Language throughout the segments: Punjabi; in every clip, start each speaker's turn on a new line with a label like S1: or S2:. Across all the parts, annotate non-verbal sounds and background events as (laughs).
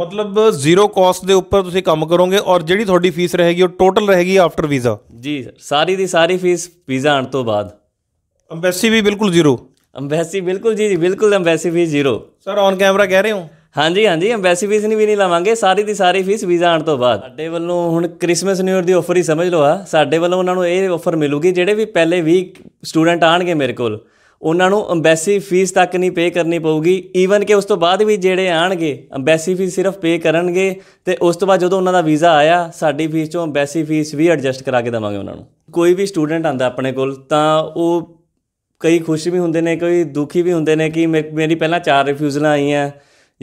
S1: ਮਤਲਬ ਜ਼ੀਰੋ ਕਾਸਟ ਦੇ ਉੱਪਰ ਤੁਸੀਂ ਕੰਮ ਕਰੋਗੇ ਔਰ ਜਿਹੜੀ ਤੁਹਾਡੀ ਫੀਸ ਰਹੇਗੀ ਉਹ ਟੋਟਲ ਰਹੇਗੀ ਆਫਟਰ ਵੀਜ਼ਾ
S2: ਜੀ ਸਰ ਸਾਰੀ ਦੀ ਸਾਰੀ ਫੀਸ ਵੀਜ਼ਾ ਆਣ ਤੋਂ ਬਾਅਦ ਐਮਬੈਸੀ ਵੀ ਬਿਲਕੁਲ ਜ਼ੀਰੋ ਐਮਬੈਸੀ ਬਿਲਕੁਲ ਜੀ ਜੀ ਬਿਲਕੁਲ embassy fee zero sir on camera ਕਹਿ ਰਹੇ ਹੋ ਹਾਂਜੀ ਹਾਂਜੀ ਐਮਬੈਸੀ ਫੀਸ ਨਹੀਂ ਵੀ ਨਹੀਂ ਲਾਵਾਂਗੇ ਸਾਰੀ ਦੀ ਸਾਰੀ ਫੀਸ ਵੀਜ਼ਾ ਆਣ ਤੋਂ ਬਾਅਦ ਸਾਡੇ ਵੱਲੋਂ ਹੁਣ ਕ੍ਰਿਸਮਸ ਨਿਊ ਦੀ ਆਫਰ ਹੀ ਸਮਝ ਲਓ ਆ ਸਾਡੇ ਵੱਲੋਂ ਉਹਨਾਂ ਨੂੰ ਇਹ ਆਫਰ ਮਿਲੂਗੀ ਜਿਹੜੇ ਵੀ ਪਹਿਲੇ ਵੀਕ ਸਟੂਡੈਂਟ ਆਣਗੇ ਮੇਰੇ ਕੋਲ ਉਹਨਾਂ ਨੂੰ ਐਮਬੈਸੀ ਫੀਸ ਤੱਕ ਨਹੀਂ ਪੇ ਕਰਨੀ ਪਊਗੀ ਈਵਨ ਕਿ ਉਸ ਤੋਂ ਬਾਅਦ ਵੀ ਜਿਹੜੇ ਆਣਗੇ ਐਮਬੈਸੀ ਫੀਸ ਸਿਰਫ ਪੇ ਕਰਨਗੇ ਤੇ ਉਸ ਤੋਂ ਬਾਅਦ ਜਦੋਂ ਉਹਨਾਂ ਦਾ ਵੀਜ਼ਾ ਆਇਆ ਸਾਡੀ ਫੀਸ ਚੋਂ ਐਮਬੈਸੀ ਫੀਸ ਵੀ ਐਡਜਸਟ ਕਰਾ ਕੇ ਦਵਾਂਗੇ ਉਹਨਾਂ ਨੂੰ ਕੋਈ ਵੀ ਸਟੂਡੈਂਟ ਆਂਦਾ ਆਪਣੇ ਕੋਲ ਤਾਂ ਉਹ ਕਈ ਖੁਸ਼ ਵੀ ਹੁੰਦੇ ਨੇ ਕੋਈ ਦੁਖੀ ਵੀ ਹੁੰਦੇ ਨੇ ਕਿ ਮੇਰੀ ਪਹਿਲਾਂ ਚਾਰ ਰਿਫਿਊਜ਼ਲਾਂ ਆਈਆਂ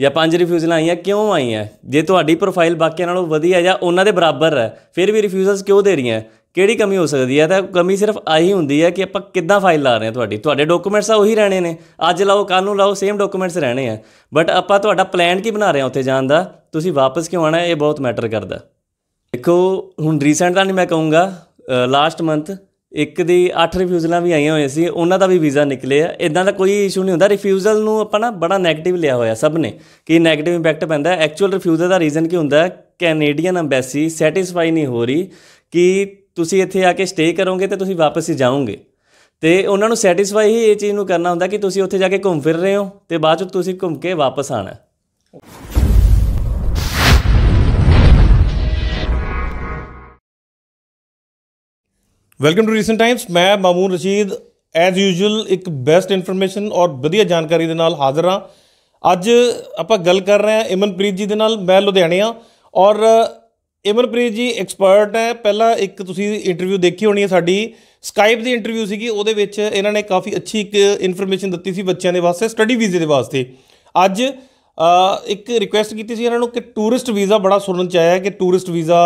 S2: ਜਾਂ ਪੰਜ ਰਿਫਿਊਜ਼ਲਾਂ ਆਈਆਂ ਕਿਉਂ ਆਈਆਂ ਜੇ ਤੁਹਾਡੀ ਪ੍ਰੋਫਾਈਲ ਬਾਕੀਆਂ ਨਾਲੋਂ ਵਧੀਆ ਜਾਂ ਉਹਨਾਂ ਦੇ ਬਰਾਬਰ ਹੈ ਫਿਰ ਵੀ ਰਿਫਿਊਜ਼ਲਸ ਕਿਉਂ ਦੇ ਰਹੀਆਂ ਕਿਹੜੀ ਕਮੀ ਹੋ ਸਕਦੀ ਹੈ ਤਾਂ ਕਮੀ ਸਿਰਫ ਆਹੀ ਹੁੰਦੀ ਹੈ ਕਿ ਆਪਾਂ ਕਿੱਦਾਂ ਫਾਈਲ ਲਾ ਰਹੇ ਹਾਂ ਤੁਹਾਡੀ ਤੁਹਾਡੇ ਡਾਕੂਮੈਂਟਸ ਆ ਉਹੀ ਰਹਿਣੇ ਨੇ ਅੱਜ ਲਾਓ ਕੱਲ ਨੂੰ ਲਾਓ ਸੇਮ ਡਾਕੂਮੈਂਟਸ ਰਹਿਣੇ ਆ ਬਟ ਆਪਾਂ ਤੁਹਾਡਾ ਪਲਾਨ ਕੀ ਬਣਾ ਰਹੇ ਹਾਂ ਉੱਥੇ ਜਾਣ ਦਾ ਤੁਸੀਂ ਵਾਪਸ ਕਿਉਂ ਆਣਾ ਇਹ ਬਹੁਤ ਮੈਟਰ ਕਰਦਾ ਦੇਖੋ ਹੁਣ ਰੀਸੈਂਟ ਤਾਂ ਨਹੀਂ ਮੈਂ ਕਹੂੰਗਾ ਲਾਸਟ ਮੰਥ ਇੱਕ ਦੀ 8 ਰਿਫਿਊਜ਼ਲਾਂ ਵੀ ਆਈਆਂ ਹੋਈਆਂ ਸੀ ਉਹਨਾਂ ਦਾ ਵੀ ਵੀਜ਼ਾ ਨਿਕਲੇ ਆ ਇਦਾਂ ਦਾ ਕੋਈ ਇਸ਼ੂ ਨਹੀਂ ਹੁੰਦਾ ਰਿਫਿਊਜ਼ਲ ਨੂੰ ਆਪਾਂ ਨਾ ਬੜਾ ਨੈਗੇਟਿਵ ਲਿਆ ਹੋਇਆ ਸਭ ਨੇ ਕਿ ਨੈਗੇਟਿਵ ਇੰਪੈਕਟ ਪੈਂਦਾ ਐਕਚੁਅਲ ਰਿਫਿਊਜ਼ਲ ਦਾ ਰੀਜ਼ਨ ਕੀ ਹੁੰਦਾ ਕੈਨੇਡੀਅਨ ਐਮਬੈਸੀ ਸੈਟੀਸਫਾਈ ਨਹੀਂ ਹੋ ਰਹੀ ਕਿ ਤੁਸੀਂ ਇੱਥੇ ਆ ਕੇ ਸਟੇ ਕਰੋਗੇ ਤੇ ਤੁਸੀਂ ਵਾਪਸ ਹੀ ਜਾਓਗੇ ਤੇ ਉਹਨਾਂ ਨੂੰ ਸੈਟੀਸਫਾਈ ਹੀ ਇਹ ਚੀਜ਼ ਨੂੰ ਕਰਨਾ ਹੁੰਦਾ ਕਿ ਤੁਸੀਂ ਉੱਥੇ ਜਾ ਕੇ ਘੁੰਮ ਫਿਰ ਰਹੇ ਹੋ ਤੇ ਬਾਅਦ ਵਿੱਚ ਤੁਸੀਂ ਘੁੰਮ ਕੇ ਵਾਪਸ ਆਣਾ
S1: ਵੈਲਕਮ ਟੂ ਰੀਸੈਂਟ ਟਾਈਮਸ ਮੈਂ ਮਾਮੂਨ ਰਸ਼ੀਦ ਐਜ਼ ਯੂਜੂਅਲ ਇੱਕ ਬੈਸਟ ਇਨਫੋਰਮੇਸ਼ਨ ਔਰ ਵਧੀਆ ਜਾਣਕਾਰੀ ਦੇ ਨਾਲ ਹਾਜ਼ਰ ਹਾਂ ਅੱਜ ਆਪਾਂ ਗੱਲ ਕਰ ਰਹੇ ਹਾਂ ਇਮਨਪ੍ਰੀਤ ਜੀ ਦੇ ਨਾਲ ਮੈਂ ਲੁਧਿਆਣੇ ਆ ਔਰ ਇਮਨਪ੍ਰੀਤ ਜੀ ਐਕਸਪਰਟ ਹੈ ਪਹਿਲਾਂ ਇੱਕ ਤੁਸੀਂ ਇੰਟਰਵਿਊ ਦੇਖੀ ਹੋਣੀ ਹੈ ਸਾਡੀ ਸਕਾਈਪ ਦੀ ਇੰਟਰਵਿਊ ਸੀਗੀ ਉਹਦੇ ਵਿੱਚ ਇਹਨਾਂ ਨੇ ਕਾਫੀ ਅੱਛੀ ਇੱਕ ਇਨਫੋਰਮੇਸ਼ਨ ਦਿੱਤੀ ਸੀ ਬੱਚਿਆਂ ਦੇ ਵਾਸਤੇ ਸਟੱਡੀ ਵੀਜ਼ੇ ਦੇ ਵਾਸਤੇ ਅੱਜ ਇੱਕ ਰਿਕੁਐਸਟ ਕੀਤੀ ਸੀ ਇਹਨਾਂ ਨੂੰ ਕਿ ਟੂਰਿਸਟ ਵੀਜ਼ਾ ਬੜਾ ਸੁਣਨ ਚ ਆਇਆ ਕਿ ਟੂਰਿਸਟ ਵੀਜ਼ਾ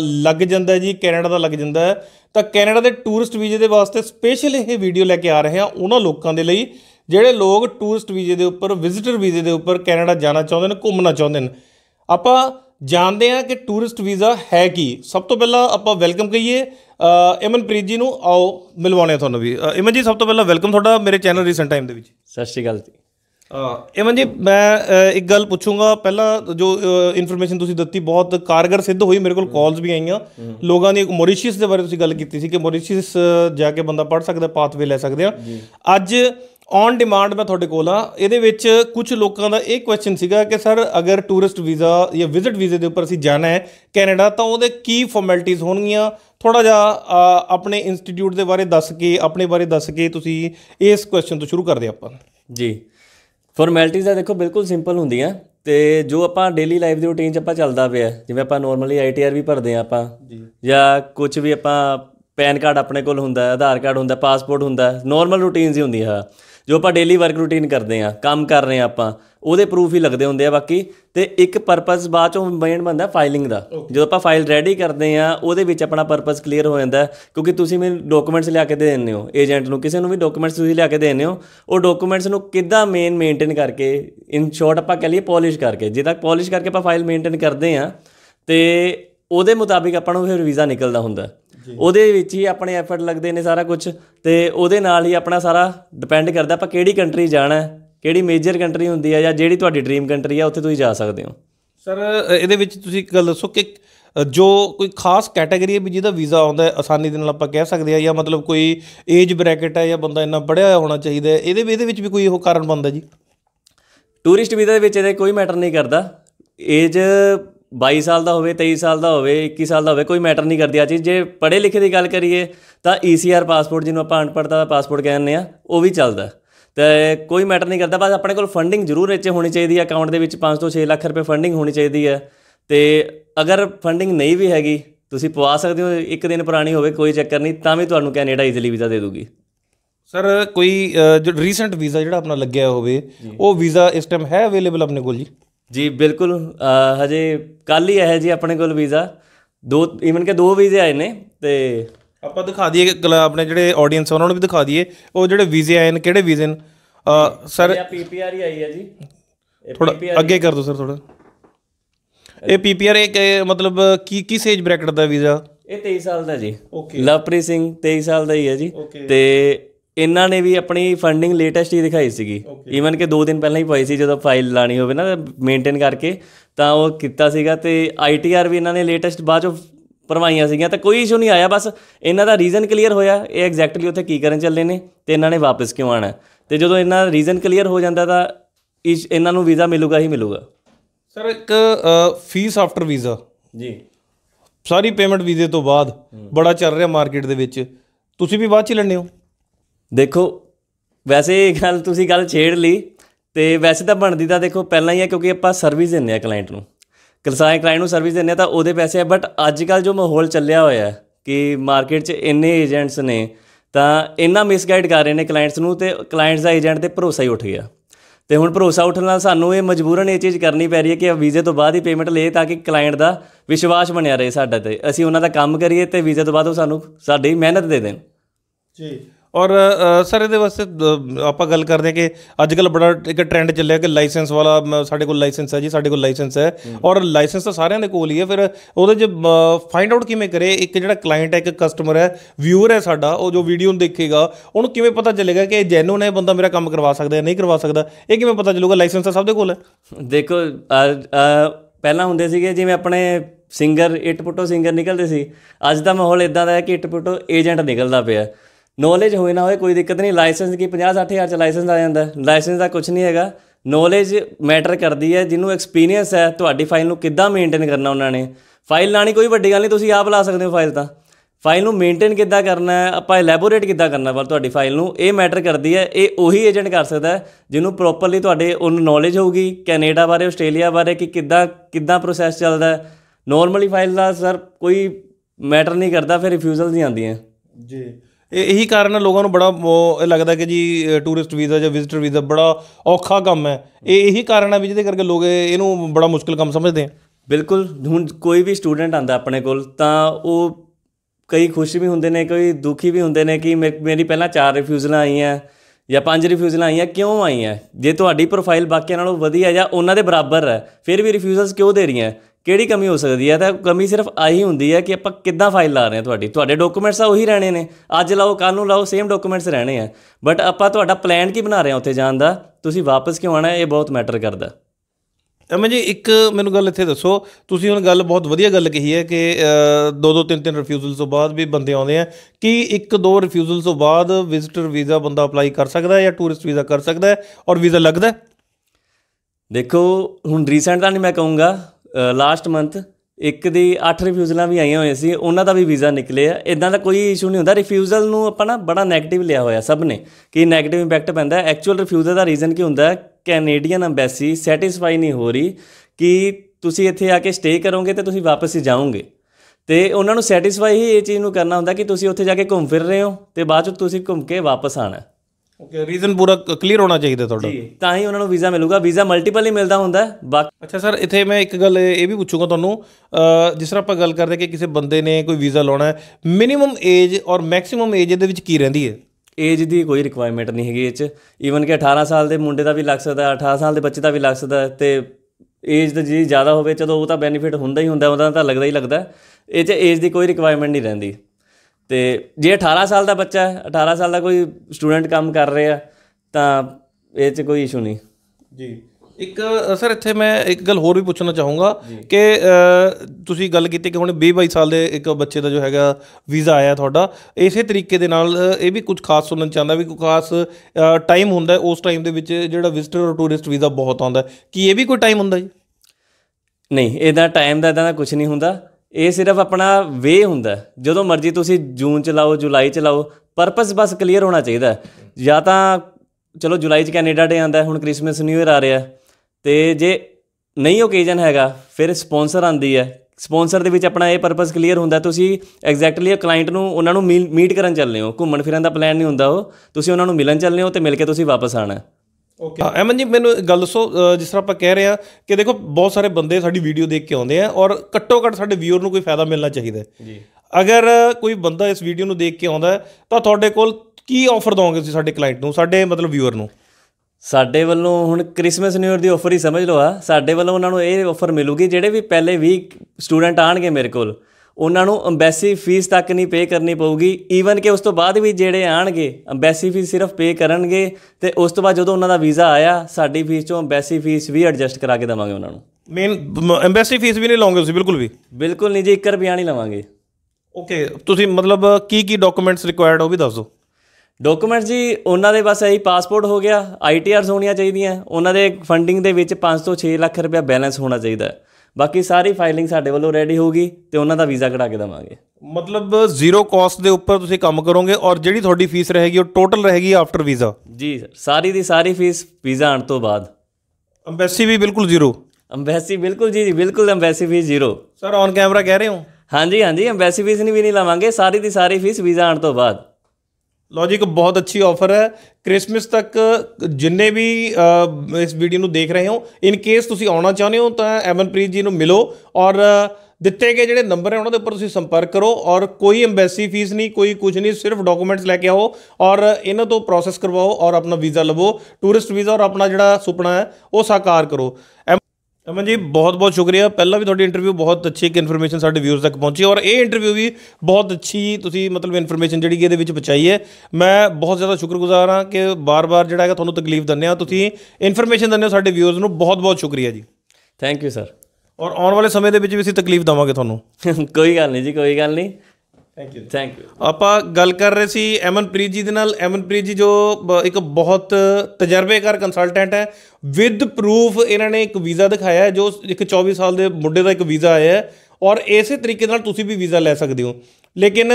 S1: ਲੱਗ ਜਾਂਦਾ ਜੀ ਕੈਨੇਡਾ ਦਾ ਲੱਗ ਜਾਂਦਾ ਤਾਂ ਕੈਨੇਡਾ ਦੇ ਟੂਰਿਸਟ ਵੀਜ਼ੇ ਦੇ ਵਾਸਤੇ ਸਪੈਸ਼ਲ ਇਹ ਵੀਡੀਓ ਲੈ ਕੇ ਆ ਰਹੇ ਹਾਂ ਉਹਨਾਂ ਲੋਕਾਂ ਦੇ ਲਈ ਜਿਹੜੇ ਲੋਕ ਟੂਰਿਸਟ ਵੀਜ਼ੇ ਦੇ ਉੱਪਰ ਵਿਜ਼ਿਟਰ ਵੀਜ਼ੇ ਦੇ ਉੱਪਰ ਕੈਨੇਡਾ ਜਾਣਾ ਚਾਹੁੰਦੇ ਨੇ ਘੁੰਮਣਾ ਚਾਹੁੰਦੇ ਨੇ ਆਪਾਂ ਜਾਣਦੇ ਹਾਂ ਕਿ ਟੂਰਿਸਟ ਵੀਜ਼ਾ ਹੈ ਕੀ ਸਭ ਤੋਂ ਪਹਿਲਾਂ ਆਪਾਂ ਵੈਲਕਮ ਕਹੀਏ ਇਮਨਪ੍ਰੀਤ ਜੀ ਨੂੰ ਆਓ ਮਿਲਵਾਉਣੇ ਤੁਹਾਨੂੰ ਵੀ ਇਮਨ ਜੀ ਸਭ ਤੋਂ ਪਹਿਲਾਂ ਵੈਲਕਮ ਤੁਹਾਡਾ ਮੇਰੇ ਚੈਨਲ ਰੀਸੈਂਟ ਟਾਈਮ ਦੇ ਵਿੱਚ ਸਤਿ ਸ਼੍ਰੀ ਅਕਾਲ ਜੀ ਇਮਨ ਜੀ ਮੈਂ ਇੱਕ ਗੱਲ ਪੁੱਛੂੰਗਾ ਪਹਿਲਾਂ ਜੋ ਇਨਫੋਰਮੇਸ਼ਨ ਤੁਸੀਂ ਦਿੱਤੀ ਬਹੁਤ ਕਾਰਗਰ ਸਿੱਧ ਹੋਈ ਮੇਰੇ ਕੋਲ ਕਾਲਸ ਵੀ ਆਈਆਂ ਲੋਕਾਂ ਦੀ ਮੋਰੀਸ਼ੀਅਸ ਦੇ ਬਾਰੇ ਤੁਸੀਂ ਗੱਲ ਕੀਤੀ ਸੀ ਕਿ ਮੋਰੀਸ਼ੀਅਸ ਜਾ ਕੇ ਬੰਦਾ ਪੜ ਸਕਦਾ ਪਾਥਵੇ ਲੈ ਸਕਦੇ ਆ ਅੱਜ ਔਨ ਡਿਮਾਂਡ ਮੈਂ ਤੁਹਾਡੇ ਕੋਲ ਆ ਇਹਦੇ ਵਿੱਚ ਕੁਝ ਲੋਕਾਂ ਦਾ ਇਹ ਕੁਐਸਚਨ ਸੀਗਾ ਕਿ ਸਰ ਅਗਰ ਟੂਰਿਸਟ ਵੀਜ਼ਾ ਜਾਂ ਵਿਜ਼ਿਟ ਵੀਜ਼ੇ ਦੇ ਉੱਪਰ ਅਸੀਂ ਜਾਣਾ ਹੈ ਕੈਨੇਡਾ ਤਾਂ ਉਹਦੇ ਕੀ ਫਾਰਮੈਲਿਟੀਆਂ ਹੋਣਗੀਆਂ ਥੋੜਾ ਜਿਹਾ ਆਪਣੇ ਇੰਸਟੀਚਿਊਟ ਦੇ ਬਾਰੇ ਦੱਸ ਕੇ ਆਪਣੇ ਬਾਰੇ ਦੱਸ ਕੇ ਤੁਸੀਂ ਇਸ ਕੁਐਸਚਨ ਤੋਂ ਸ਼ੁਰੂ ਕਰਦੇ ਆਪਾਂ ਜੀ ਫਾਰਮੈਲਿਟੀਆਂ ਦਾ ਦੇਖੋ ਬਿਲਕੁਲ ਸਿੰਪਲ ਹੁੰਦੀਆਂ ਤੇ ਜੋ ਆਪਾਂ
S2: ਡੇਲੀ ਲਾਈਫ ਦੀ ਰੁਟੀਨ 'ਚ ਆਪਾਂ ਚੱਲਦਾ ਪਿਆ ਜਿਵੇਂ ਆਪਾਂ ਨਾਰਮਲੀ ਆਈਟੀਆਰ ਵੀ ਭਰਦੇ ਆ ਆਪਾਂ ਜੀ ਜਾਂ ਕੁਝ ਵੀ ਆਪਾਂ ਪੈਨ ਕਾਰਡ ਆਪਣੇ ਕੋਲ ਹੁੰਦਾ ਹੈ ਆਧਾਰ ਕਾਰਡ ਹੁੰਦਾ ਪਾਸਪੋਰਟ ਹੁੰਦਾ ਨਾਰਮਲ ਰੂਟੀਨਸ ਹੀ ਹੁੰਦੀਆਂ ਆ ਜੋ ਆਪਾਂ ਡੇਲੀ ਵਰਕ ਰੂਟੀਨ ਕਰਦੇ ਆ ਕੰਮ ਕਰ ਰਹੇ ਆ ਆਪਾਂ ਉਹਦੇ ਪ੍ਰੂਫ ਹੀ ਲੱਗਦੇ ਹੁੰਦੇ ਆ ਬਾਕੀ ਤੇ ਇੱਕ ਪਰਪਸ ਬਾਅਦ ਚੋਂ ਮੇਨ ਬੰਦਾ ਫਾਈਲਿੰਗ ਦਾ ਜਦੋਂ ਆਪਾਂ ਫਾਈਲ ਰੈਡੀ ਕਰਦੇ ਆ ਉਹਦੇ ਵਿੱਚ ਆਪਣਾ ਪਰਪਸ ਕਲੀਅਰ ਹੋ ਜਾਂਦਾ ਕਿਉਂਕਿ ਤੁਸੀਂ ਮੈਨੂੰ ਡਾਕੂਮੈਂਟਸ ਲਿਆ ਕੇ ਦੇ ਦਿੰਦੇ ਹੋ ਏਜੰਟ ਨੂੰ ਕਿਸੇ ਨੂੰ ਵੀ ਡਾਕੂਮੈਂਟਸ ਤੁਸੀਂ ਲਿਆ ਕੇ ਦੇ ਦਿੰਦੇ ਹੋ ਉਹ ਡਾਕੂਮੈਂਟਸ ਨੂੰ ਕਿੱਦਾਂ ਮੇਨ ਮੇਨਟੇਨ ਕਰਕੇ ਇਨ ਸ਼ਾਰਟ ਆਪਾਂ ਕਹ ਲਈਏ ਪਾਲਿਸ਼ ਕਰਕੇ ਤੱਕ ਪਾਲਿਸ਼ ਕਰਕੇ ਆਪਾਂ ਫਾਈਲ ਮੇਨਟੇਨ ਕਰਦੇ ਆ ਤੇ ਉਹਦੇ ਮੁਤਾਬਿਕ ਆਪਾਂ ਨੂੰ ਫਿਰ ਵੀਜ਼ਾ ਨਿਕਲਦਾ ਹੁੰਦਾ ਉਹਦੇ ਵਿੱਚ ਹੀ ਆਪਣੇ ਐਫਰਟ ਲੱਗਦੇ ਨੇ ਸਾਰਾ ਕੁਝ ਤੇ ਉਹਦੇ ਨਾਲ ਹੀ ਆਪਣਾ ਸਾਰਾ ਡਿਪੈਂਡ ਕਰਦਾ ਆਪਾਂ ਕਿਹੜੀ ਕੰਟਰੀ ਜਾਣਾ ਹੈ ਕਿਹੜੀ ਮੇਜਰ ਕੰਟਰੀ ਹੁੰਦੀ ਹੈ ਜਾਂ ਜਿਹੜੀ ਤੁਹਾਡੀ ਡ੍ਰੀਮ ਕੰਟਰੀ ਹੈ ਉੱਥੇ ਤੁਸੀਂ ਜਾ ਸਕਦੇ ਹੋ
S1: ਸਰ ਇਹਦੇ ਵਿੱਚ ਤੁਸੀਂ ਇੱਕ ਗੱਲ ਦੱਸੋ ਕਿ ਜੋ ਕੋਈ ਖਾਸ ਕੈਟਾਗਰੀ ਹੈ ਵੀ ਜਿਹਦਾ ਵੀਜ਼ਾ ਆਉਂਦਾ ਹੈ ਆਸਾਨੀ ਦੇ ਨਾਲ ਆਪਾਂ ਕਹਿ ਸਕਦੇ ਆ ਜਾਂ ਮਤਲਬ ਕੋਈ ਏਜ ਬ੍ਰੈਕਟ ਹੈ ਜਾਂ ਬੰਦਾ ਇੰਨਾ ਪੜਿਆ ਹੋਇਆ ਹੋਣਾ ਚਾਹੀਦਾ ਹੈ ਇਹਦੇ ਇਹਦੇ ਵਿੱਚ ਵੀ ਕੋਈ ਉਹ ਕਾਰਨ ਬੰਦਾ ਜੀ ਟੂਰਿਸਟ ਵੀਜ਼ਾ ਦੇ ਵਿੱਚ ਇਹਦੇ ਕੋਈ ਮੈਟਰ ਨਹੀਂ ਕਰਦਾ
S2: ਏਜ 22 ਸਾਲ ਦਾ ਹੋਵੇ 23 ਸਾਲ ਦਾ ਹੋਵੇ 21 ਸਾਲ ਦਾ ਹੋਵੇ ਕੋਈ ਮੈਟਰ ਨਹੀਂ ਕਰਦੀ ਆ ਚੀਜ਼ ਜੇ ਪੜ੍ਹੇ ਲਿਖੇ ਦੀ ਗੱਲ ਕਰੀਏ ਤਾਂ ਈਸੀਆਰ e ਪਾਸਪੋਰਟ ਜਿਹਨੂੰ ਆਪਾਂ ਅਨਪੜ੍ਹ ਦਾ ਪਾਸਪੋਰਟ ਕਹਿੰਦੇ ਆ ਉਹ ਵੀ ਚੱਲਦਾ ਤੇ ਕੋਈ ਮੈਟਰ ਨਹੀਂ ਕਰਦਾ ਬਸ ਆਪਣੇ ਕੋਲ ਫੰਡਿੰਗ ਜ਼ਰੂਰ ਇੱਥੇ ਹੋਣੀ ਚਾਹੀਦੀ ਹੈ ਅਕਾਊਂਟ ਦੇ ਵਿੱਚ 5 ਤੋਂ 6 ਲੱਖ ਰੁਪਏ ਫੰਡਿੰਗ ਹੋਣੀ ਚਾਹੀਦੀ ਹੈ ਤੇ ਅਗਰ ਫੰਡਿੰਗ ਨਹੀਂ ਵੀ ਹੈਗੀ ਤੁਸੀਂ ਪਵਾ ਸਕਦੇ ਹੋ ਇੱਕ ਦਿਨ ਪੁਰਾਣੀ ਹੋਵੇ ਕੋਈ ਚੱਕਰ ਨਹੀਂ ਤਾਂ ਵੀ ਤੁਹਾਨੂੰ ਕੈਨੇਡਾ ਇਜ਼ੀਲੀ ਵੀਜ਼ਾ ਦੇ ਦੂਗੀ
S1: ਸਰ ਕੋਈ ਜੋ ਰੀਸੈਂਟ ਵੀਜ਼ਾ ਜਿਹੜਾ ਆਪਣਾ ਲੱਗਿਆ ਹੋਵੇ ਉਹ ਵੀਜ਼ਾ ਇਸ ਟਾਈਮ ਹੈ ਅਵੇਲੇਬਲ ਆਪਣੇ ਕੋਲ ਜੀ ਜੀ ਬਿਲਕੁਲ ਹਜੇ ਕੱਲ ਹੀ ਆਇਆ ਜੀ ਆਪਣੇ ਕੋਲ ਵੀਜ਼ਾ ਦੋ ਇਵਨ ਕਿ ਦੋ ਵੀਜ਼ੇ ਆਏ ਨੇ ਤੇ ਆਪਾਂ ਦਿਖਾ ਦਈਏ ਕਿ ਆਪਣੇ ਜਿਹੜੇ ਆਡੀਅנס ਉਹਨਾਂ ਨੂੰ ਵੀ ਦਿਖਾ ਦਈਏ ਉਹ ਜਿਹੜੇ ਵੀਜ਼ੇ ਆਏ ਨੇ ਕਿਹੜੇ ਵੀਜ਼ੇ ਨੇ ਸਰ ਇਹ
S2: ਪੀਪੀਆਰ ਹੀ ਆਈ ਹੈ ਜੀ ਥੋੜਾ ਅੱਗੇ ਕਰ
S1: ਦਿਓ ਸਰ ਥੋੜਾ ਇਹ ਪੀਪੀਆਰ ਇੱਕ ਮਤਲਬ ਕੀ ਕੀ ਸੇਜ ਬ੍ਰੈਕਟ ਦਾ ਵੀਜ਼ਾ
S2: ਇਹ 23 ਸਾਲ ਦਾ ਜੀ ਓਕੇ ਲਵਪ੍ਰੀਤ ਸਿੰਘ 23 ਸਾਲ ਦਾ ਹੀ ਹੈ ਜੀ ਤੇ ਇਹਨਾਂ ਨੇ ਵੀ ਆਪਣੀ ਫੰਡਿੰਗ ਲੇਟੈਸਟ ਹੀ ਦਿਖਾਈ ਸੀਗੀ ਈਵਨ ਕਿ 2 ਦਿਨ ਪਹਿਲਾਂ ਹੀ ਪਾਈ ਸੀ ਜਦੋਂ ਫਾਈਲ ਲਾਣੀ ਹੋਵੇ ਨਾ ਮੇਨਟੇਨ ਕਰਕੇ ਤਾਂ ਉਹ ਕੀਤਾ ਸੀਗਾ ਤੇ ਆਈਟੀਆਰ ਵੀ ਇਹਨਾਂ ਨੇ ਲੇਟੈਸਟ ਬਾਅਦ ਚੋਂ ਭਰਵਾਈਆਂ ਸੀਗੀਆਂ ਤਾਂ ਕੋਈ ਇਸ਼ੂ ਨਹੀਂ ਆਇਆ ਬਸ ਇਹਨਾਂ ਦਾ ਰੀਜ਼ਨ ਕਲੀਅਰ ਹੋਇਆ ਇਹ ਐਗਜ਼ੈਕਟਲੀ ਉੱਥੇ ਕੀ ਕਰਨ ਚੱਲੇ ਨੇ ਤੇ ਇਹਨਾਂ ਨੇ ਵਾਪਸ ਕਿਉਂ ਆਣਾ ਤੇ
S1: ਜਦੋਂ ਇਹਨਾਂ ਦਾ ਰੀਜ਼ਨ ਕਲੀਅਰ ਹੋ ਜਾਂਦਾ ਤਾਂ ਇਹਨਾਂ ਨੂੰ ਵੀਜ਼ਾ ਮਿਲੂਗਾ ਹੀ ਮਿਲੂਗਾ ਸਰ ਇੱਕ ਫੀਸ ਆਫਟਰ ਵੀਜ਼ਾ ਜੀ ਸਾਰੀ ਪੇਮੈਂਟ ਵੀਜ਼ੇ ਤੋਂ ਬਾਅਦ ਬੜਾ ਚੱਲ ਰਿਹਾ ਮਾਰਕੀਟ ਦੇ ਵਿੱਚ ਤੁਸੀਂ ਵੀ ਬਾਅਦ ਚ ਲੈਣੇ ਹੋ ਦੇਖੋ ਵੈਸੇ ਇਹ
S2: ਗੱਲ ਤੁਸੀਂ ਗੱਲ ਛੇੜ ਲਈ ਤੇ ਵੈਸੇ ਤਾਂ ਬਣਦੀ ਤਾਂ ਦੇਖੋ ਪਹਿਲਾਂ ਹੀ ਆ ਕਿਉਂਕਿ ਆਪਾਂ ਸਰਵਿਸ ਦਿੰਨੇ ਆ ਕਲਾਇੰਟ ਨੂੰ ਕਲਸਾਇ ਕਲਾਇੰਟ ਨੂੰ ਸਰਵਿਸ ਦਿੰਨੇ ਆ ਤਾਂ ਉਹਦੇ ਪੈਸੇ ਆ ਬਟ ਅੱਜ ਕੱਲ ਜੋ ਮਾਹੌਲ ਚੱਲਿਆ ਹੋਇਆ ਹੈ ਕਿ ਮਾਰਕੀਟ 'ਚ ਇੰਨੇ ਏਜੰਟਸ ਨੇ ਤਾਂ ਇੰਨਾ ਮਿਸਗਾਈਡ ਕਰ ਰਹੇ ਨੇ ਕਲਾਇੰਟਸ ਨੂੰ ਤੇ ਕਲਾਇੰਟਸ ਦਾ ਏਜੰਟ ਤੇ ਭਰੋਸਾ ਹੀ ਉੱਠ ਗਿਆ ਤੇ ਹੁਣ ਭਰੋਸਾ ਉੱਠਣ ਨਾਲ ਸਾਨੂੰ ਇਹ ਮਜਬੂਰਨ ਇਹ ਚੀਜ਼ ਕਰਨੀ ਪੈ ਰਹੀ ਹੈ ਕਿ ਵੀਜ਼ੇ ਤੋਂ ਬਾਅਦ ਹੀ ਪੇਮੈਂਟ ਲਏ ਤਾਂ ਕਿ ਕਲਾਇੰਟ ਦਾ ਵਿਸ਼ਵਾਸ ਬਣਿਆ ਰਹੇ ਸਾਡੇ ਤੇ ਅਸੀਂ ਉਹਨਾਂ ਦਾ ਕੰਮ ਕਰੀਏ ਤੇ ਵੀਜ਼ੇ ਤੋਂ ਬਾਅਦ ਉਹ
S1: ਸਾਨੂੰ ਸਾਡੀ ਮਿਹਨਤ ਦੇ ਦੇਣ ਜੀ ਔਰ ਸਰ ਇਹਦੇ ਵਾਸਤੇ ਆਪਾਂ ਗੱਲ ਕਰਦੇ ਹਾਂ ਕਿ ਅੱਜ ਕੱਲ ਬੜਾ ਇੱਕ ਟ੍ਰੈਂਡ ਚੱਲਿਆ ਕਿ ਲਾਇਸੈਂਸ ਵਾਲਾ ਸਾਡੇ ਕੋਲ ਲਾਇਸੈਂਸ ਹੈ ਜੀ ਸਾਡੇ ਕੋਲ ਲਾਇਸੈਂਸ ਹੈ ਔਰ ਲਾਇਸੈਂਸ ਤਾਂ ਸਾਰਿਆਂ ਦੇ ਕੋਲ ਹੀ ਹੈ ਫਿਰ ਉਹਦੇ ਜ ਫਾਈਂਡ ਆਊਟ ਕਿਵੇਂ ਕਰੇ ਇੱਕ ਜਿਹੜਾ ਕਲਾਇੰਟ ਹੈ ਇੱਕ ਕਸਟਮਰ ਹੈ ਵਿਊਅਰ ਹੈ ਸਾਡਾ ਉਹ ਜੋ ਵੀਡੀਓ ਨੂੰ ਦੇਖੇਗਾ ਉਹਨੂੰ ਕਿਵੇਂ ਪਤਾ ਚੱਲੇਗਾ ਕਿ ਇਹ ਜੈਨੂਨ ਹੈ ਬੰਦਾ ਮੇਰਾ ਕੰਮ ਕਰਵਾ ਸਕਦਾ ਹੈ ਨਹੀਂ ਕਰਵਾ ਸਕਦਾ ਇਹ ਕਿਵੇਂ ਪਤਾ ਚੱਲੂਗਾ ਲਾਇਸੈਂਸ ਤਾਂ ਸਭ ਦੇ ਕੋਲ ਹੈ ਦੇਖੋ ਪਹਿਲਾਂ
S2: ਹੁੰਦੇ ਸੀਗੇ ਜਿਵੇਂ ਆਪਣੇ ਸਿੰਗਰ ਇਟਪੁੱਟੋ ਸਿੰਗਰ ਨਿਕਲਦੇ ਸੀ ਅੱਜ ਦਾ ਮਾਹੌਲ ਇਦਾਂ ਦਾ ਹੈ ਕਿ ਇਟਪੁੱਟੋ ਏਜੰਟ ਨਿਕਲਦਾ ਪਿਆ ਨੌਲੇਜ ਹੋਏ ਨਾ ਹੋਏ ਕੋਈ ਦਿੱਕਤ ਨਹੀਂ ਲਾਇਸੈਂਸ ਕੀ 50 60000 ਚ ਲਾਇਸੈਂਸ ਆ ਜਾਂਦਾ ਲਾਇਸੈਂਸ ਦਾ ਕੁਝ ਨਹੀਂ ਹੈਗਾ ਨੌਲੇਜ ਮੈਟਰ ਕਰਦੀ ਹੈ ਜਿਹਨੂੰ ਐਕਸਪੀਰੀਅੰਸ ਹੈ ਤੁਹਾਡੀ ਫਾਈਲ ਨੂੰ ਕਿੱਦਾਂ ਮੇਨਟੇਨ ਕਰਨਾ ਉਹਨਾਂ ਨੇ ਫਾਈਲ ਲਾਣੀ ਕੋਈ ਵੱਡੀ ਗੱਲ ਨਹੀਂ ਤੁਸੀਂ ਆਪ ਲਾ ਸਕਦੇ ਹੋ ਫਾਈਲ ਤਾਂ ਫਾਈਲ ਨੂੰ ਮੇਨਟੇਨ ਕਿੱਦਾਂ ਕਰਨਾ ਹੈ ਆਪਾਂ ਐਲੈਬੋਰੇਟ ਕਿੱਦਾਂ ਕਰਨਾ ਵਾ ਤੁਹਾਡੀ ਫਾਈਲ ਨੂੰ ਇਹ ਮੈਟਰ ਕਰਦੀ ਹੈ ਇਹ ਉਹੀ ਏਜੰਟ ਕਰ ਸਕਦਾ ਜਿਹਨੂੰ ਪ੍ਰੋਪਰਲੀ ਤੁਹਾਡੇ ਉਹਨੂੰ ਨੌਲੇਜ ਹੋਊਗੀ ਕੈਨੇਡਾ ਬਾਰੇ ਆਸਟ੍ਰੇਲੀਆ ਬਾਰੇ ਕਿ ਕਿੱਦਾਂ ਕਿੱਦਾਂ ਪ੍ਰੋਸੈਸ ਚੱਲਦਾ ਹੈ ਨਾਰਮਲੀ ਫਾਈਲ ਦਾ ਸਰ ਕੋਈ ਮੈਟਰ ਨਹੀਂ ਕਰਦਾ ਫਿਰ ਰਿਫਿਊਜ਼ਲ ਨਹੀਂ ਆਉਂਦੀਆਂ
S1: ਜੀ ਇਹੀ ਕਾਰਨ ਲੋਕਾਂ ਨੂੰ ਬੜਾ ਲੱਗਦਾ ਕਿ ਜੀ ਟੂਰਿਸਟ ਵੀਜ਼ਾ ਜਾਂ ਵਿਜ਼ਿਟਰ ਵੀਜ਼ਾ ਬੜਾ ਔਖਾ ਕੰਮ ਹੈ ਇਹ ਇਹੀ ਕਾਰਨ ਹੈ ਵੀ ਜਿਹਦੇ ਕਰਕੇ ਲੋਕ ਇਹਨੂੰ ਬੜਾ ਮੁਸ਼ਕਲ ਕੰਮ ਸਮਝਦੇ ਆ ਬਿਲਕੁਲ ਹੁਣ ਕੋਈ ਵੀ ਸਟੂਡੈਂਟ ਆਂਦਾ ਆਪਣੇ ਕੋਲ ਤਾਂ ਉਹ ਕਈ
S2: ਖੁਸ਼ ਵੀ ਹੁੰਦੇ ਨੇ ਕਈ ਦੁਖੀ ਵੀ ਹੁੰਦੇ ਨੇ ਕਿ ਮੇਰੀ ਪਹਿਲਾਂ ਚਾਰ ਰਿਫਿਊਜ਼ਲਾਂ ਆਈਆਂ ਜਾਂ ਪੰਜ ਰਿਫਿਊਜ਼ਲਾਂ ਆਈਆਂ ਕਿਉਂ ਆਈਆਂ ਜੇ ਤੁਹਾਡੀ ਪ੍ਰੋਫਾਈਲ ਬਾਕੀਆਂ ਨਾਲੋਂ ਵਧੀਆ ਜਾਂ ਉਹਨਾਂ ਦੇ ਬਰਾਬਰ ਹੈ ਫਿਰ ਵੀ ਰਿਫਿਊਜ਼ਲਸ ਕਿਉਂ ਦੇ ਰਹੀਆਂ ਕਿਹੜੀ ਕਮੀ ਹੋ ਸਕਦੀ ਹੈ ਤਾਂ ਕਮੀ ਸਿਰਫ ਆਹੀ ਹੁੰਦੀ ਹੈ ਕਿ ਆਪਾਂ ਕਿੱਦਾਂ ਫਾਈਲ ਲਾ ਰਹੇ ਹਾਂ ਤੁਹਾਡੀ ਤੁਹਾਡੇ ਡਾਕੂਮੈਂਟਸ ਆ ਉਹੀ ਰਹਿਣੇ ਨੇ ਅੱਜ ਲਾਓ ਕੱਲ ਨੂੰ ਲਾਓ ਸੇਮ ਡਾਕੂਮੈਂਟਸ ਰਹਿਣੇ ਆ ਬਟ ਆਪਾਂ ਤੁਹਾਡਾ ਪਲਾਨ ਕੀ ਬਣਾ
S1: ਰਹੇ ਹਾਂ ਉੱਥੇ ਜਾਣ ਦਾ ਤੁਸੀਂ ਵਾਪਸ ਕਿਉਂ ਆਣਾ ਇਹ ਬਹੁਤ ਮੈਟਰ ਕਰਦਾ ਅਮਨ ਜੀ ਇੱਕ ਮੈਨੂੰ ਗੱਲ ਇੱਥੇ ਦੱਸੋ ਤੁਸੀਂ ਹੁਣ ਗੱਲ ਬਹੁਤ ਵਧੀਆ ਗੱਲ ਕਹੀ ਹੈ ਕਿ ਦੋ ਦੋ ਤਿੰਨ ਤਿੰਨ ਰਿਫਿਊਜ਼ਲ ਤੋਂ ਬਾਅਦ ਵੀ ਬੰਦੇ ਆਉਂਦੇ ਆ ਕਿ ਇੱਕ ਦੋ ਰਿਫਿਊਜ਼ਲ ਤੋਂ ਬਾਅਦ ਵਿਜ਼ਿਟਰ ਵੀਜ਼ਾ ਬੰਦਾ ਅਪਲਾਈ ਕਰ ਸਕਦਾ ਹੈ ਜਾਂ ਟੂਰਿਸਟ ਵੀਜ਼ਾ ਕਰ ਸਕਦਾ ਹੈ ਔਰ ਵੀਜ਼ਾ ਲੱਗਦਾ ਦੇਖੋ ਹੁਣ ਰੀਸੈਂਟ ਤਾਂ ਨਹੀਂ ਮੈਂ ਕਹੂੰਗਾ
S2: ਲਾਸਟ ਮੰਥ ਇੱਕ ਦੀ 8 ਰਿਫਿਊਜ਼ਲਾਂ ਵੀ ਆਈਆਂ ਹੋਈਆਂ ਸੀ ਉਹਨਾਂ ਦਾ ਵੀ ਵੀਜ਼ਾ ਨਿਕਲੇ ਆ ਇਦਾਂ ਦਾ ਕੋਈ ਇਸ਼ੂ ਨਹੀਂ ਹੁੰਦਾ ਰਿਫਿਊਜ਼ਲ ਨੂੰ ਆਪਾਂ ਨਾ ਬੜਾ ਨੈਗੇਟਿਵ ਲਿਆ ਹੋਇਆ ਸਭ ਨੇ ਕਿ ਨੈਗੇਟਿਵ ਇੰਪੈਕਟ ਪੈਂਦਾ ਐਕਚੁਅਲ ਰਿਫਿਊਜ਼ਲ ਦਾ ਰੀਜ਼ਨ ਕੀ ਹੁੰਦਾ ਕੈਨੇਡੀਅਨ ਐਮਬੈਸੀ ਸੈਟੀਸਫਾਈ ਨਹੀਂ ਹੋ ਰਹੀ ਕਿ ਤੁਸੀਂ ਇੱਥੇ ਆ ਕੇ ਸਟੇ ਕਰੋਗੇ ਤੇ ਤੁਸੀਂ ਵਾਪਸ ਹੀ ਜਾਓਗੇ ਤੇ ਉਹਨਾਂ ਨੂੰ ਸੈਟੀਸਫਾਈ ਹੀ ਇਹ ਚੀਜ਼ ਨੂੰ ਕਰਨਾ ਹੁੰਦਾ ਕਿ ਤੁਸੀਂ ਉੱਥੇ ਜਾ ਕੇ ਘੁੰਮ ਫਿਰ ਰਹੇ ਹੋ ਤੇ ਬਾਅਦ ਚ ਤੁਸੀਂ ਘੁੰਮ ਕੇ ਵਾਪਸ ਆਣਾ ਓਕੇ ਰੀਜ਼ਨ ਪੂਰਾ
S1: ਕਲੀਅਰ ਹੋਣਾ ਚਾਹੀਦਾ ਤੁਹਾਡਾ ਤਾਂ ਹੀ ਉਹਨਾਂ ਨੂੰ ਵੀਜ਼ਾ ਮਿਲੂਗਾ ਵੀਜ਼ਾ ਮਲਟੀਪਲ ਹੀ ਮਿਲਦਾ ਹੁੰਦਾ ਬਾਕੀ ਅੱਛਾ ਸਰ ਇੱਥੇ ਮੈਂ ਇੱਕ ਗੱਲ ਇਹ ਵੀ ਪੁੱਛੂਗਾ ਤੁਹਾਨੂੰ ਜਿਸ ਤਰ੍ਹਾਂ ਆਪਾਂ ਗੱਲ ਕਰਦੇ ਕਿ ਕਿਸੇ ਬੰਦੇ ਨੇ ਕੋਈ ਵੀਜ਼ਾ ਲਾਉਣਾ ਹੈ ਮਿਨੀਮਮ ਏਜ ਔਰ ਮੈਕਸਿਮਮ ਏਜ ਦੇ ਵਿੱਚ ਕੀ ਰਹਿੰਦੀ ਹੈ ਏਜ ਦੀ ਕੋਈ ਰਿਕੁਆਇਰਮੈਂਟ ਨਹੀਂ ਹੈਗੀ ਇਹ ਚ ਈਵਨ
S2: ਕਿ 18 ਸਾਲ ਦੇ ਮੁੰਡੇ ਦਾ ਵੀ ਲੱਗ ਸਕਦਾ 18 ਸਾਲ ਦੇ ਬੱਚੇ ਦਾ ਵੀ ਲੱਗ ਸਕਦਾ ਤੇ ਏਜ ਦਾ ਜੀ ਜ਼ਿਆਦਾ ਹੋਵੇ ਚਲੋ ਉਹ ਤਾਂ ਬੈਨੀਫਿਟ ਹੁੰਦਾ ਹੀ ਹੁੰਦਾ ਉਹਦਾ ਤਾਂ ਲੱਗਦਾ ਹੀ ਲੱਗਦਾ ਇਹ ਚ ਏਜ ਦੀ ਕੋਈ ਰਿਕੁਆਇਰਮੈਂਟ ਨਹੀਂ ਰਹਿੰਦੀ ਤੇ ਜੇ 18 ਸਾਲ ਦਾ ਬੱਚਾ ਹੈ 18 ਸਾਲ ਦਾ ਕੋਈ ਸਟੂਡੈਂਟ ਕੰਮ ਕਰ ਰਿਹਾ ਤਾਂ
S1: ਇਹ 'ਚ ਕੋਈ ਇਸ਼ੂ ਨਹੀਂ ਜੀ ਇੱਕ ਸਰ ਇੱਥੇ ਮੈਂ ਇੱਕ ਗੱਲ ਹੋਰ ਵੀ ਪੁੱਛਣਾ ਚਾਹੂੰਗਾ ਕਿ ਤੁਸੀਂ ਗੱਲ ਕੀਤੀ ਕਿ ਹੁਣ 22 ਸਾਲ ਦੇ ਇੱਕ ਬੱਚੇ ਦਾ ਜੋ ਹੈਗਾ ਵੀਜ਼ਾ ਆਇਆ ਤੁਹਾਡਾ ਇਸੇ ਤਰੀਕੇ ਦੇ ਨਾਲ ਇਹ ਵੀ ਕੁਝ ਖਾਸ ਸੁਣਨ ਚਾਹੁੰਦਾ ਵੀ ਕੋਈ ਖਾਸ ਟਾਈਮ ਹੁੰਦਾ ਉਸ ਟਾਈਮ ਦੇ ਵਿੱਚ ਜਿਹੜਾ ਵਿਜ਼ਟਰ ਔਰ ਟੂਰਿਸਟ ਵੀਜ਼ਾ ਬਹੁਤ ਆਉਂਦਾ ਕੀ ਇਹ ਵੀ ਕੋਈ ਟਾਈਮ ਹੁੰਦਾ ਜੀ
S2: ਨਹੀਂ ਇਹਦਾ ਟਾਈਮ ਦਾ ਇਦਾਂ ਦਾ ਕੁਝ ਨਹੀਂ ਹੁੰਦਾ ਇਹ ਸਿਰਫ ਆਪਣਾ ਵੇ ਹੁੰਦਾ ਜਦੋਂ ਮਰਜ਼ੀ ਤੁਸੀਂ ਜੂਨ ਚ ਲਾਓ ਜੁਲਾਈ ਚ ਲਾਓ ਪਰਪਸ ਬਸ ਕਲੀਅਰ ਹੋਣਾ ਚਾਹੀਦਾ ਜਾਂ ਤਾਂ ਚਲੋ ਜੁਲਾਈ ਚ ਕੈਨੇਡਾ ਡੇ ਆਂਦਾ ਹੁਣ 크리스마ਸ ਨਿਊ ਇਅਰ ਆ ਰਿਹਾ ਤੇ ਜੇ ਨਹੀਂ ਓਕੇਜਨ ਹੈਗਾ ਫਿਰ ਸਪான்ਸਰ ਆਂਦੀ ਹੈ ਸਪான்ਸਰ ਦੇ ਵਿੱਚ ਆਪਣਾ ਇਹ ਪਰਪਸ ਕਲੀਅਰ ਹੁੰਦਾ ਤੁਸੀਂ ਐਗਜ਼ੈਕਟਲੀ ਕਲਾਇੰਟ ਨੂੰ ਉਹਨਾਂ ਨੂੰ ਮੀਟ ਕਰਨ ਚੱਲੇ ਹੋ ਘੁੰਮਣ ਫਿਰਨ ਦਾ ਪਲਾਨ ਨਹੀਂ ਹੁੰਦਾ ਉਹ ਤੁਸੀਂ ਉਹਨਾਂ ਨੂੰ ਮਿਲਣ ਚੱਲੇ ਹੋ ਤੇ ਮਿਲ ਕੇ ਤੁਸੀਂ ਵਾਪਸ
S1: ਆਣਾ ਓਕੇ ਅਮਨ ਜੀ ਮੈਨੂੰ ਗੱਲ ਦੱਸੋ ਜਿਸ ਤਰ੍ਹਾਂ ਆਪਾਂ ਕਹਿ ਰਹੇ ਆ ਕਿ ਦੇਖੋ ਬਹੁਤ ਸਾਰੇ ਬੰਦੇ ਸਾਡੀ ਵੀਡੀਓ ਦੇਖ ਕੇ ਆਉਂਦੇ ਆ ਔਰ ਘੱਟੋ ਘੱਟ ਸਾਡੇ ਵੀਅਰ ਨੂੰ ਕੋਈ ਫਾਇਦਾ ਮਿਲਣਾ ਚਾਹੀਦਾ ਜੀ ਅਗਰ ਕੋਈ ਬੰਦਾ ਇਸ ਵੀਡੀਓ ਨੂੰ ਦੇਖ ਕੇ ਆਉਂਦਾ ਤਾਂ ਤੁਹਾਡੇ ਕੋਲ ਕੀ ਆਫਰ ਦੋਗੇ ਤੁਸੀਂ ਸਾਡੇ ਕਲਾਇੰਟ ਨੂੰ ਸਾਡੇ ਮਤਲਬ ਵੀਅਰ ਨੂੰ
S2: ਸਾਡੇ ਵੱਲੋਂ ਹੁਣ 크리스마ਸ ਨਿਊ ਇਅਰ ਦੀ ਆਫਰ ਹੀ ਸਮਝ ਲਓ ਆ ਸਾਡੇ ਵੱਲੋਂ ਉਹਨਾਂ ਨੂੰ ਇਹ ਆਫਰ ਮਿਲੂਗੀ ਜਿਹੜੇ ਵੀ ਪਹਿਲੇ 20 ਸਟੂਡੈਂਟ ਆਣਗੇ ਮੇਰੇ ਕੋਲ ਉਹਨਾਂ ਨੂੰ ਐਮਬੈਸੀ ਫੀਸ ਤੱਕ ਨਹੀਂ ਪੇ ਕਰਨੀ ਪਊਗੀ ਈਵਨ ਕਿ ਉਸ ਤੋਂ ਬਾਅਦ ਵੀ ਜਿਹੜੇ ਆਣਗੇ ਐਮਬੈਸੀ ਫੀਸ ਸਿਰਫ ਪੇ ਕਰਨਗੇ ਤੇ ਉਸ ਤੋਂ ਬਾਅਦ ਜਦੋਂ ਉਹਨਾਂ ਦਾ ਵੀਜ਼ਾ ਆਇਆ ਸਾਡੀ ਫੀਸ ਚੋਂ ਐਮਬੈਸੀ ਫੀਸ ਵੀ ਐਡਜਸਟ ਕਰਾ ਕੇ ਦਵਾਂਗੇ ਉਹਨਾਂ ਨੂੰ
S1: ਮੇਨ ਐਮਬੈਸੀ ਫੀਸ ਵੀ ਨਹੀਂ ਲਾਉਂਗੇ ਤੁਸੀਂ ਬਿਲਕੁਲ ਵੀ ਬਿਲਕੁਲ ਨਹੀਂ ਜੀ 1 ਰੁਪਿਆ ਨਹੀਂ ਲਵਾਂਗੇ ਓਕੇ ਤੁਸੀਂ ਮਤਲਬ ਕੀ ਕੀ ਡਾਕੂਮੈਂਟਸ ਰਿਕੁਆਇਰਡ ਉਹ ਵੀ ਦੱਸ ਦਿਓ ਡਾਕੂਮੈਂਟ ਜੀ ਉਹਨਾਂ ਦੇ ਬਸ ਇਹੀ ਪਾਸਪੋਰਟ ਹੋ ਗਿਆ
S2: ਆਈਟੀਆਰਸ ਹੋਣੀਆਂ ਚਾਹੀਦੀਆਂ ਉਹਨਾਂ ਦੇ ਫੰਡਿੰਗ ਦੇ ਵਿੱਚ 5 ਤੋਂ 6 ਲੱਖ ਰੁਪਏ ਬੈਲੈਂਸ ਹੋਣਾ ਚਾਹੀਦਾ ਹੈ ਬਾਕੀ ਸਾਰੀ ਫਾਈਲਿੰਗ ਸਾਡੇ ਵੱਲੋਂ ਰੈਡੀ ਹੋਊਗੀ ਤੇ ਉਹਨਾਂ ਦਾ ਵੀਜ਼ਾ ਕਢਾ ਕੇ ਦਵਾਂਗੇ
S1: ਮਤਲਬ ਜ਼ੀਰੋ ਕਾਸਟ ਦੇ ਉੱਪਰ ਤੁਸੀਂ ਕੰਮ ਕਰੋਗੇ ਔਰ ਜਿਹੜੀ ਤੁਹਾਡੀ ਫੀਸ ਰਹੇਗੀ ਉਹ ਟੋਟਲ ਰਹੇਗੀ ਆਫਟਰ ਵੀਜ਼ਾ ਜੀ ਸਰ ਸਾਰੀ ਦੀ ਸਾਰੀ ਫੀਸ ਵੀਜ਼ਾ ਆਣ ਤੋਂ ਬਾਅਦ ਐਮਬੈਸੀ ਵੀ ਬਿਲਕੁਲ ਜ਼ੀਰੋ ਐਮਬੈਸੀ ਬਿਲਕੁਲ ਜੀ ਜੀ
S2: ਬਿਲਕੁਲ embassy fee zero sir on camera ਕਹਿ ਰਹੇ ਹੋ ਹਾਂਜੀ ਹਾਂਜੀ ਐਮਬੈਸੀ ਫੀਸ ਨਹੀਂ ਵੀ ਨਹੀਂ ਲਾਵਾਂਗੇ ਸਾਰੀ ਦੀ ਸਾਰੀ
S1: ਫੀਸ ਵੀਜ਼ਾ ਆਣ ਤੋਂ ਬਾਅਦ ਲੋ ਜੀ ਇੱਕ ਬਹੁਤ ਅੱਛੀ ਆਫਰ ਹੈ 크리스마ਸ ਤੱਕ ਜਿੰਨੇ ਵੀ ਇਸ ਵੀਡੀਓ ਨੂੰ ਦੇਖ ਰਹੇ ਹੋ ਇਨ ਕੇਸ ਤੁਸੀਂ ਆਉਣਾ ਚਾਹੁੰਦੇ ਹੋ ਤਾਂ ਐਮਨਪ੍ਰੀਤ ਜੀ ਨੂੰ ਮਿਲੋ ਔਰ ਦਿੱਤੇ ਗਏ ਜਿਹੜੇ ਨੰਬਰ ਹੈ ਉਹਨਾਂ ਦੇ ਉੱਪਰ ਤੁਸੀਂ ਸੰਪਰਕ ਕਰੋ ਔਰ ਕੋਈ ਐਮਬੈਸੀ ਫੀਸ ਨਹੀਂ ਕੋਈ ਕੁਝ ਨਹੀਂ ਸਿਰਫ ਡਾਕੂਮੈਂਟਸ ਲੈ ਕੇ ਆਓ ਔਰ ਇਹਨਾਂ ਤੋਂ ਪ੍ਰੋਸੈਸ ਕਰਵਾਓ ਔਰ ਆਪਣਾ ਵੀਜ਼ਾ ਲਵੋ ਟੂਰਿਸਟ ਵੀਜ਼ਾ ਔਰ ਆਪਣਾ ਜਿਹੜਾ ਸੁਪਨਾ ਹੈ ਉਹ ਸਾਕਾਰ ਕਰੋ ਅਮਨ ਜੀ ਬਹੁਤ ਬਹੁਤ ਸ਼ੁਕਰੀਆ ਪਹਿਲਾਂ ਵੀ ਤੁਹਾਡੀ ਇੰਟਰਵਿਊ ਬਹੁਤ ਅੱਛੀ ਇੱਕ ਇਨਫੋਰਮੇਸ਼ਨ ਸਾਡੇ ਵਿਊਅਰਸ ਤੱਕ ਪਹੁੰਚੀ ਔਰ ਇਹ ਇੰਟਰਵਿਊ ਵੀ ਬਹੁਤ ਅੱਛੀ ਤੁਸੀਂ ਮਤਲਬ ਇਨਫੋਰਮੇਸ਼ਨ ਜਿਹੜੀ ਇਹਦੇ ਵਿੱਚ ਪਚਾਈ ਹੈ ਮੈਂ ਬਹੁਤ ਜ਼ਿਆਦਾ ਸ਼ੁਕਰਗੁਜ਼ਾਰ ਹਾਂ ਕਿ ਬਾਰ-ਬਾਰ ਜਿਹੜਾ ਹੈਗਾ ਤੁਹਾਨੂੰ ਤਕਲੀਫ ਦਿੰਦੇ ਆ ਤੁਸੀਂ ਇਨਫੋਰਮੇਸ਼ਨ ਦਿੰਦੇ ਹੋ ਸਾਡੇ ਵਿਊਅਰਸ ਨੂੰ ਬਹੁਤ-ਬਹੁਤ ਸ਼ੁਕਰੀਆ ਜੀ ਥੈਂਕ ਯੂ ਸਰ ਔਰ ਆਉਣ ਵਾਲੇ ਸਮੇਂ ਦੇ ਵਿੱਚ ਵੀ ਅਸੀਂ ਤਕਲੀਫ ਦਵਾਂਗੇ ਤੁਹਾਨੂੰ (laughs) ਕੋਈ ਗੱਲ ਨਹੀਂ ਜੀ ਕੋਈ ਗੱਲ ਨਹੀਂ ਥੈਂਕ ਯੂ ਥੈਂਕ ਯੂ ਆਪਾਂ ਗੱਲ ਕਰ ਰਹੇ ਸੀ ਅਮਨਪ੍ਰੀਤ ਜੀ ਦੇ ਨਾਲ ਅਮਨਪ੍ਰੀਤ ਜੀ ਜੋ ਇੱਕ ਬਹੁਤ ਤਜਰਬੇਕਾਰ ਕੰਸਲਟੈਂਟ ਹੈ ਵਿਦ ਪ੍ਰੂਫ ਇਹਨਾਂ ਨੇ ਇੱਕ ਵੀਜ਼ਾ ਦਿਖਾਇਆ ਹੈ ਜੋ ਇੱਕ 24 ਸਾਲ ਦੇ ਮੁੰਡੇ ਦਾ ਇੱਕ ਵੀਜ਼ਾ ਆਇਆ ਹੈ ਔਰ ਇਸੇ ਤਰੀਕੇ ਨਾਲ ਤੁਸੀਂ ਵੀ ਵੀਜ਼ਾ ਲੈ ਸਕਦੇ ਹੋ ਲੇਕਿਨ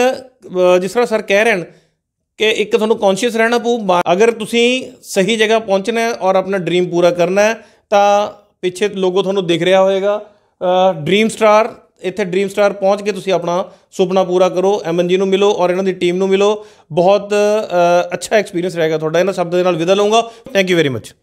S1: ਜਿਸ ਤਰ੍ਹਾਂ ਸਰ ਕਹਿ ਰਹੇ ਹਨ ਕਿ ਇੱਕ ਤੁਹਾਨੂੰ ਕੌਨਸ਼ੀਅਸ ਰਹਿਣਾ ਪਊ ਅਗਰ ਤੁਸੀਂ ਸਹੀ ਜਗ੍ਹਾ ਪਹੁੰਚਣਾ ਹੈ ਔਰ ਆਪਣਾ ਡ੍ਰੀਮ ਪੂਰਾ ਕਰਨਾ ਹੈ ਤਾਂ ਪਿੱਛੇ ਲੋਗੋ ਤੁਹਾਨੂੰ ਦਿਖ ਰਿਹਾ ਹੋਵੇਗਾ ਡ੍ਰੀਮ ਸਟਾਰ ਇੱਥੇ ਡ੍ਰੀਮ ਸਟਾਰ ਪਹੁੰਚ ਕੇ ਤੁਸੀਂ ਆਪਣਾ ਸੁਪਨਾ ਪੂਰਾ ਕਰੋ ਐਮਨ ਜੀ ਨੂੰ ਮਿਲੋ ਔਰ ਇਹਨਾਂ ਦੀ ਟੀਮ ਨੂੰ ਮਿਲੋ ਬਹੁਤ ਅੱਛਾ ਐਕਸਪੀਰੀਅੰਸ ਰਹੇਗਾ ਤੁਹਾਡਾ ਇਹਨਾਂ ਸ਼ਬਦਾਂ ਦੇ ਨਾਲ ਵਿਦਾ ਲਵਾਂਗਾ ਥੈਂਕ ਯੂ ਵੈਰੀ ਮੱਚ